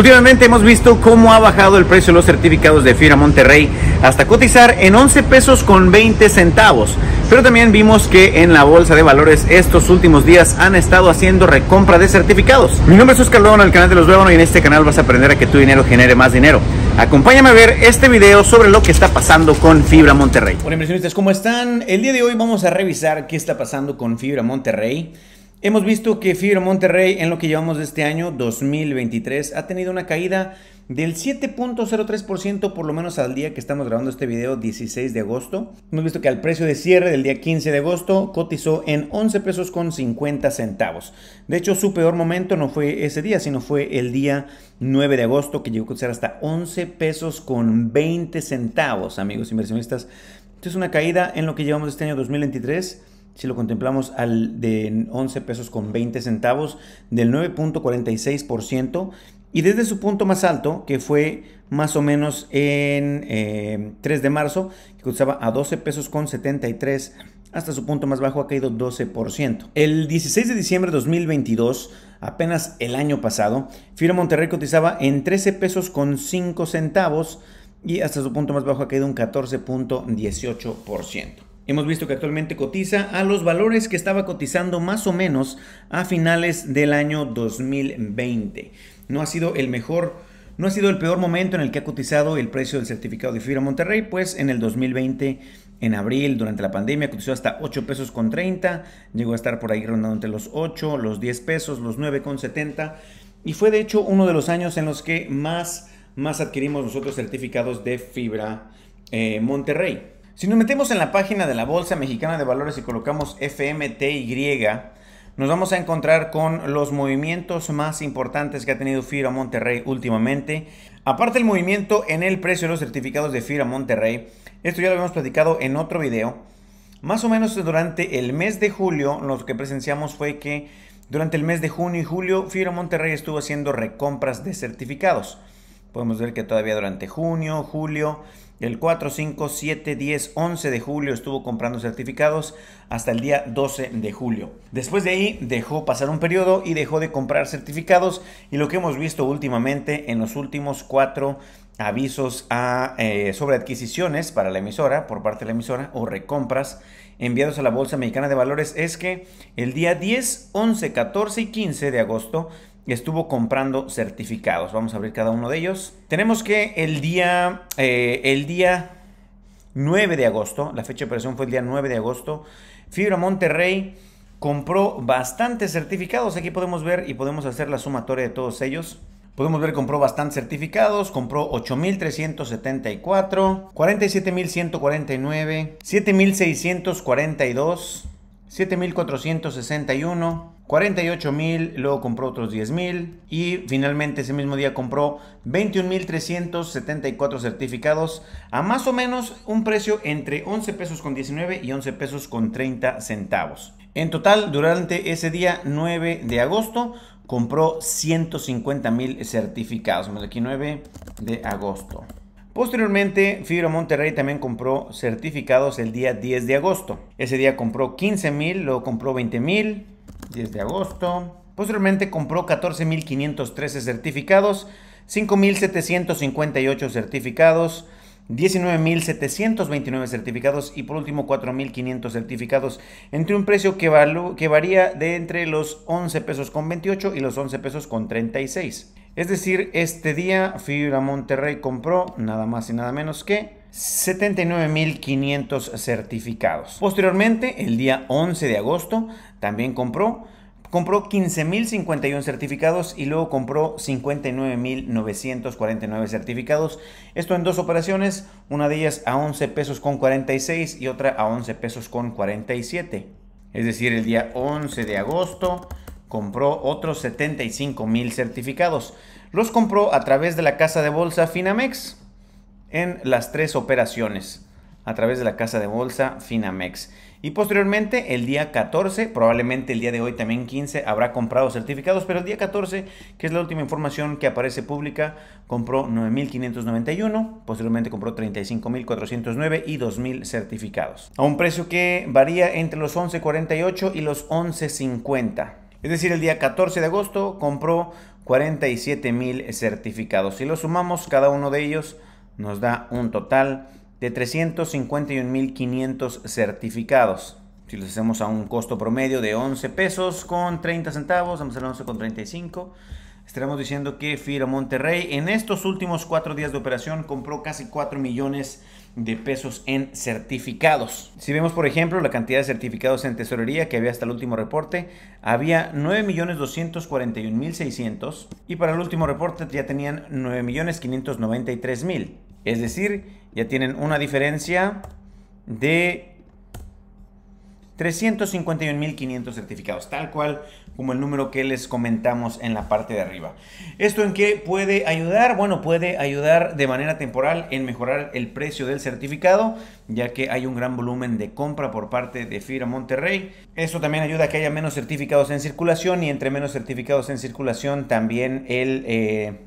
Últimamente hemos visto cómo ha bajado el precio de los certificados de Fibra Monterrey hasta cotizar en 11 pesos con 20 centavos. Pero también vimos que en la bolsa de valores estos últimos días han estado haciendo recompra de certificados. Mi nombre es Oscar al el canal de los Luevano y en este canal vas a aprender a que tu dinero genere más dinero. Acompáñame a ver este video sobre lo que está pasando con Fibra Monterrey. Hola inversionistas, ¿cómo están? El día de hoy vamos a revisar qué está pasando con Fibra Monterrey. Hemos visto que Fibro Monterrey en lo que llevamos de este año 2023 ha tenido una caída del 7.03% por lo menos al día que estamos grabando este video 16 de agosto. Hemos visto que al precio de cierre del día 15 de agosto cotizó en 11 pesos con 50 centavos. De hecho su peor momento no fue ese día sino fue el día 9 de agosto que llegó a cotizar hasta 11 pesos con 20 centavos amigos inversionistas. Esto es una caída en lo que llevamos de este año 2023 si lo contemplamos al de 11 pesos con 20 centavos, del 9.46%, y desde su punto más alto, que fue más o menos en 3 eh, de marzo, que costaba a 12 pesos con 73, hasta su punto más bajo ha caído 12%. El 16 de diciembre de 2022, apenas el año pasado, Firo Monterrey cotizaba en 13 pesos con 5 centavos y hasta su punto más bajo ha caído un 14.18%. Hemos visto que actualmente cotiza a los valores que estaba cotizando más o menos a finales del año 2020. No ha sido el mejor, no ha sido el peor momento en el que ha cotizado el precio del certificado de fibra Monterrey, pues en el 2020 en abril, durante la pandemia, cotizó hasta 8 pesos con 30, llegó a estar por ahí rondando entre los 8, los 10 pesos, los 9 con 70, y fue de hecho uno de los años en los que más, más adquirimos nosotros certificados de fibra eh, Monterrey. Si nos metemos en la página de la Bolsa Mexicana de Valores y colocamos FMTY, nos vamos a encontrar con los movimientos más importantes que ha tenido FIRA Monterrey últimamente. Aparte el movimiento en el precio de los certificados de FIRA Monterrey, esto ya lo habíamos platicado en otro video. Más o menos durante el mes de julio, lo que presenciamos fue que durante el mes de junio y julio, FIRA Monterrey estuvo haciendo recompras de certificados. Podemos ver que todavía durante junio, julio, el 4, 5, 7, 10, 11 de julio estuvo comprando certificados hasta el día 12 de julio. Después de ahí dejó pasar un periodo y dejó de comprar certificados y lo que hemos visto últimamente en los últimos cuatro avisos eh, sobre adquisiciones para la emisora, por parte de la emisora, o recompras enviados a la Bolsa Mexicana de Valores es que el día 10, 11, 14 y 15 de agosto estuvo comprando certificados. Vamos a abrir cada uno de ellos. Tenemos que el día, eh, el día 9 de agosto, la fecha de operación fue el día 9 de agosto, Fibra Monterrey compró bastantes certificados. Aquí podemos ver y podemos hacer la sumatoria de todos ellos. Podemos ver compró bastantes certificados, compró 8.374, 47.149, 7.642, 7.461, 48 mil, luego compró otros 10 mil y finalmente ese mismo día compró 21,374 certificados a más o menos un precio entre 11 pesos con 19 y 11 pesos con 30 centavos. En total, durante ese día 9 de agosto, compró 150 mil certificados. Vamos aquí 9 de agosto. Posteriormente, Fibra Monterrey también compró certificados el día 10 de agosto. Ese día compró 15 mil, luego compró 20 mil, 10 de agosto. Posteriormente compró 14.513 certificados, 5.758 certificados, 19.729 certificados y por último 4.500 certificados entre un precio que, que varía de entre los 11 pesos con 28 y los 11 pesos con 36. Es decir, este día Fibra Monterrey compró nada más y nada menos que 79.500 certificados. Posteriormente, el día 11 de agosto, también compró compró 15.051 certificados y luego compró 59.949 certificados. Esto en dos operaciones, una de ellas a 11 pesos con 46 y otra a 11 pesos con 47. Es decir, el día 11 de agosto compró otros 75.000 certificados. Los compró a través de la casa de bolsa Finamex en las tres operaciones a través de la casa de bolsa Finamex. Y posteriormente, el día 14, probablemente el día de hoy también 15, habrá comprado certificados, pero el día 14, que es la última información que aparece pública, compró 9.591, posteriormente compró 35.409 y 2.000 certificados. A un precio que varía entre los 11.48 y los 11.50. Es decir, el día 14 de agosto compró 47.000 certificados. Si lo sumamos, cada uno de ellos nos da un total de 351.500 certificados. Si los hacemos a un costo promedio de 11 pesos con 30 centavos, vamos a 11 con 35, estaremos diciendo que Fira Monterrey en estos últimos cuatro días de operación compró casi 4 millones de pesos en certificados. Si vemos, por ejemplo, la cantidad de certificados en tesorería que había hasta el último reporte, había 9.241.600 y para el último reporte ya tenían 9.593.000. Es decir, ya tienen una diferencia de 351.500 certificados, tal cual como el número que les comentamos en la parte de arriba. ¿Esto en qué puede ayudar? Bueno, puede ayudar de manera temporal en mejorar el precio del certificado, ya que hay un gran volumen de compra por parte de FIRA Monterrey. Esto también ayuda a que haya menos certificados en circulación y entre menos certificados en circulación también el... Eh,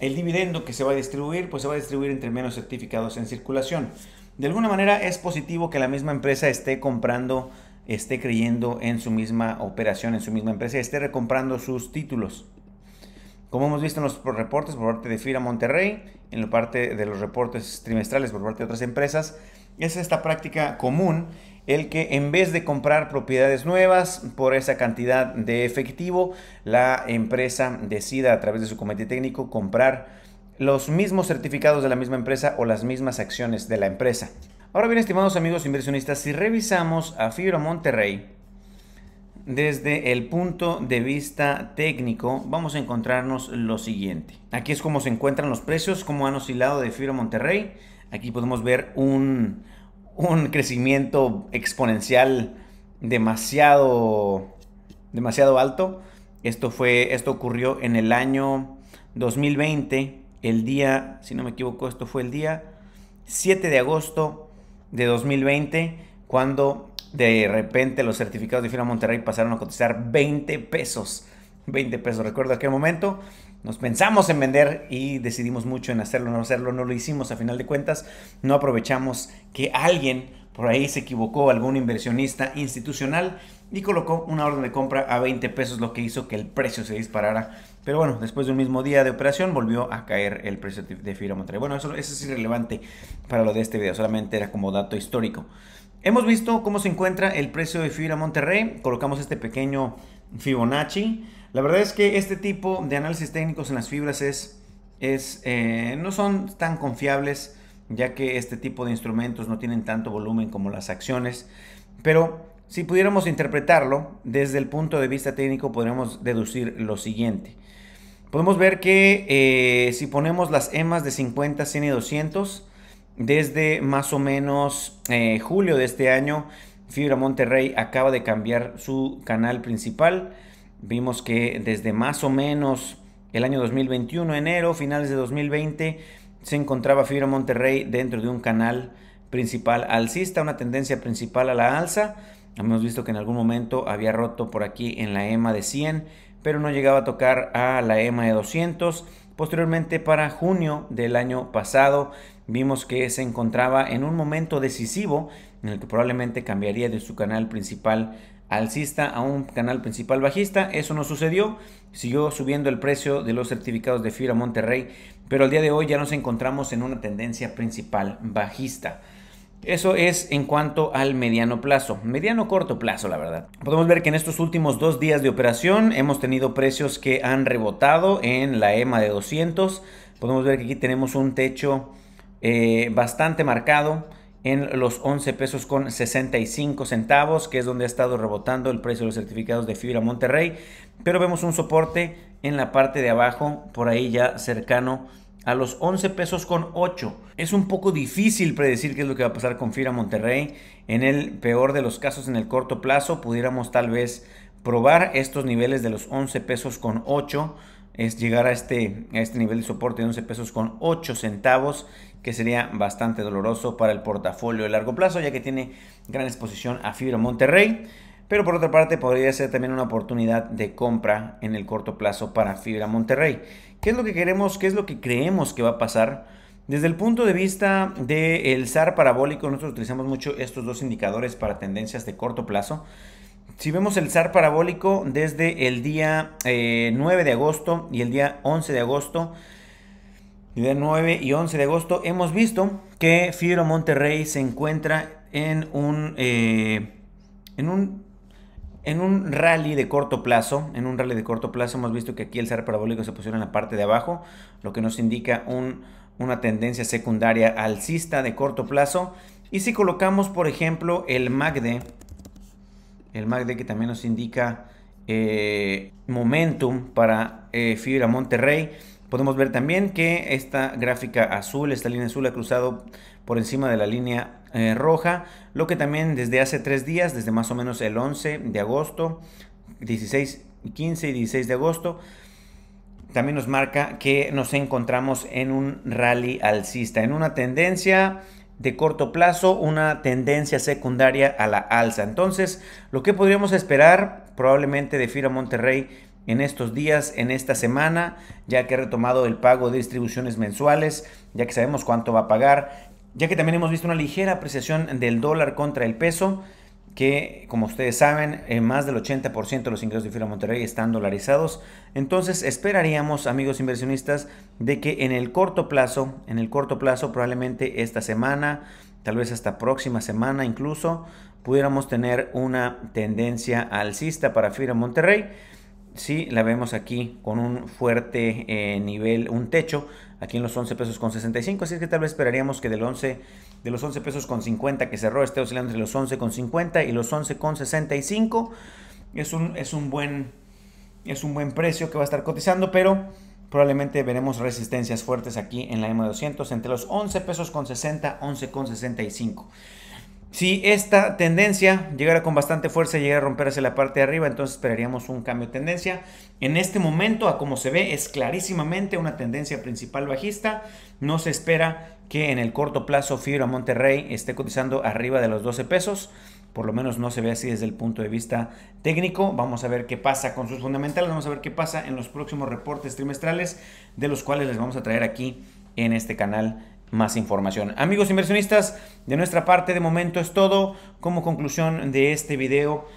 el dividendo que se va a distribuir, pues se va a distribuir entre menos certificados en circulación. De alguna manera es positivo que la misma empresa esté comprando, esté creyendo en su misma operación, en su misma empresa, esté recomprando sus títulos. Como hemos visto en los reportes por parte de FIRA Monterrey, en la parte de los reportes trimestrales por parte de otras empresas, es esta práctica común el que en vez de comprar propiedades nuevas por esa cantidad de efectivo, la empresa decida a través de su comité técnico comprar los mismos certificados de la misma empresa o las mismas acciones de la empresa. Ahora bien, estimados amigos inversionistas, si revisamos a Fibra Monterrey desde el punto de vista técnico, vamos a encontrarnos lo siguiente. Aquí es como se encuentran los precios, cómo han oscilado de Fibra Monterrey Aquí podemos ver un, crecimiento exponencial demasiado, demasiado alto. Esto, fue, esto ocurrió en el año 2020, el día, si no me equivoco, esto fue el día 7 de agosto de 2020, cuando de repente los certificados de firma Monterrey pasaron a cotizar 20 pesos. 20 pesos, recuerdo aquel momento. Nos pensamos en vender y decidimos mucho en hacerlo, o no hacerlo, no lo hicimos a final de cuentas, no aprovechamos que alguien por ahí se equivocó, algún inversionista institucional y colocó una orden de compra a 20 pesos, lo que hizo que el precio se disparara. Pero bueno, después de un mismo día de operación volvió a caer el precio de Fira Monterrey. Bueno, eso, es irrelevante para lo de este video, solamente era como dato histórico. Hemos visto cómo se encuentra el precio de Fira Monterrey. Colocamos este pequeño Fibonacci. La verdad es que este tipo de análisis técnicos en las fibras es, eh, no son tan confiables ya que este tipo de instrumentos no tienen tanto volumen como las acciones, pero si pudiéramos interpretarlo desde el punto de vista técnico podríamos deducir lo siguiente. Podemos ver que eh, si ponemos las EMAs de 50, 100 y 200, desde más o menos eh, julio de este año, Fibra Monterrey acaba de cambiar su canal principal Vimos que desde más o menos el año 2021, enero, finales de 2020, se encontraba Fibra Monterrey dentro de un canal principal alcista, una tendencia principal a la alza. Hemos visto que en algún momento había roto por aquí en la EMA de 100, pero no llegaba a tocar a la EMA de 200. Posteriormente para junio del año pasado vimos que se encontraba en un momento decisivo en el que probablemente cambiaría de su canal principal alcista a un canal principal bajista. Eso no sucedió. Siguió subiendo el precio de los certificados de FIRA Monterrey, pero al día de hoy ya nos encontramos en una tendencia principal bajista. Eso es en cuanto al mediano plazo, mediano corto plazo, la verdad. Podemos ver que en estos últimos dos días de operación hemos tenido precios que han rebotado en la EMA de 200. Podemos ver que aquí tenemos un techo eh, bastante marcado en los 11 pesos con 65 centavos, que es donde ha estado rebotando el precio de los certificados de fibra Monterrey. Pero vemos un soporte en la parte de abajo, por ahí ya cercano a los 11 pesos con 8. Es un poco difícil predecir qué es lo que va a pasar con Fibra Monterrey. En el peor de los casos, en el corto plazo, pudiéramos tal vez probar estos niveles de los 11 pesos con 8 es llegar a este, a este nivel de soporte de 11 pesos con 8 centavos que sería bastante doloroso para el portafolio de largo plazo, ya que tiene gran exposición a Fibra Monterrey. Pero por otra parte podría ser también una oportunidad de compra en el corto plazo para Fibra Monterrey. ¿Qué es lo que queremos? ¿Qué es lo que creemos que va a pasar? Desde el punto de vista del ZAR SAR parabólico, nosotros utilizamos mucho estos dos indicadores para tendencias de corto plazo. Si vemos el SAR parabólico desde el día 9 eh, de agosto y el día 11 de agosto, y del 9 y 11 de agosto, hemos visto que Fibra Monterrey se encuentra en un, eh, en un en un rally de corto plazo, en un rally de corto plazo hemos visto que aquí el ser parabólico se pusieron en la parte de abajo, lo que nos indica una tendencia secundaria alcista de corto plazo. Y si colocamos, por ejemplo, el MACD, el MACD que también nos indica eh, momentum para eh, Fibra Monterrey, Podemos ver también que esta gráfica azul, esta línea azul ha cruzado por encima de la línea eh, roja, lo que también desde hace tres días, desde más o menos el 11 de agosto, 16, 15 y 16 de agosto, también nos marca que nos encontramos en un rally alcista, en una tendencia de corto plazo, una tendencia secundaria a la alza. Entonces, lo que podríamos esperar probablemente de FIRA Monterrey en estos días, en esta semana, ya que he retomado el pago de distribuciones mensuales, ya que sabemos cuánto va a pagar, ya que también hemos visto una ligera apreciación del dólar contra el peso, que como ustedes saben, eh, más del 80% de los ingresos de Fira Monterrey están dolarizados. Entonces esperaríamos, amigos inversionistas, de que en el corto plazo, en el corto plazo, probablemente esta semana, tal vez hasta próxima semana incluso, pudiéramos tener una tendencia alcista para Fira Monterrey. Sí, la vemos aquí con un fuerte eh, nivel, un techo, aquí en los 11 pesos con 65, así es que tal vez esperaríamos que del 11, de los 11 pesos con 50 que cerró esté oscilando entre los 11 con 50 y los 11 con 65. Es un, es un, buen, es un buen precio que va a estar cotizando, pero probablemente veremos resistencias fuertes aquí en la M200 entre los 11 pesos con 60, 11 con 65. Si esta tendencia llegara con bastante fuerza y llegara a romperse la parte de arriba, entonces esperaríamos un cambio de tendencia. En este momento, a como se ve, es clarísimamente una tendencia principal bajista. No se espera que en el corto plazo Fibra Monterrey esté cotizando arriba de los 12 pesos. Por lo menos no se ve así desde el punto de vista técnico. Vamos a ver qué pasa con sus fundamentales. Vamos a ver qué pasa en los próximos reportes trimestrales, de los cuales les vamos a traer aquí en este canal más información. Amigos inversionistas, de nuestra parte de momento es todo. Como conclusión de este video,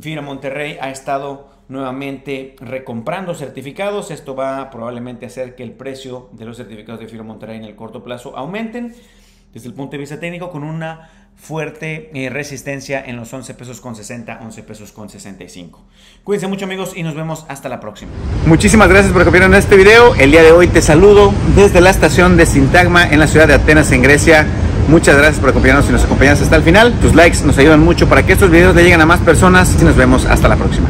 Fira Monterrey ha estado nuevamente recomprando certificados. Esto va probablemente a hacer que el precio de los certificados de Fira Monterrey en el corto plazo aumenten desde el punto de vista técnico con una fuerte eh, resistencia en los 11 pesos con 60, 11 pesos con 65. Cuídense mucho amigos y nos vemos hasta la próxima. Muchísimas gracias por que en este video. El día de hoy te saludo desde la estación de Sintagma en la ciudad de Atenas en Grecia. Muchas gracias por acompañarnos y nos acompañas hasta el final. Tus likes nos ayudan mucho para que estos videos le lleguen a más personas y nos vemos hasta la próxima.